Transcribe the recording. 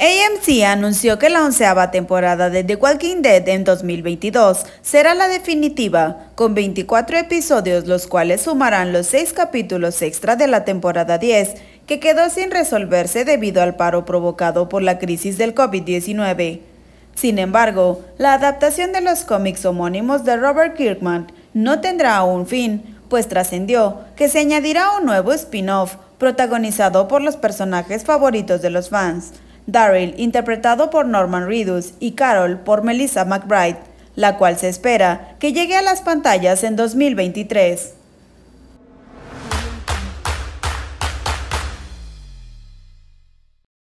AMC anunció que la onceava temporada de The Walking Dead en 2022 será la definitiva, con 24 episodios los cuales sumarán los seis capítulos extra de la temporada 10, que quedó sin resolverse debido al paro provocado por la crisis del COVID-19. Sin embargo, la adaptación de los cómics homónimos de Robert Kirkman no tendrá aún fin, pues trascendió que se añadirá un nuevo spin-off protagonizado por los personajes favoritos de los fans. Daryl, interpretado por Norman Reedus, y Carol por Melissa McBride, la cual se espera que llegue a las pantallas en 2023.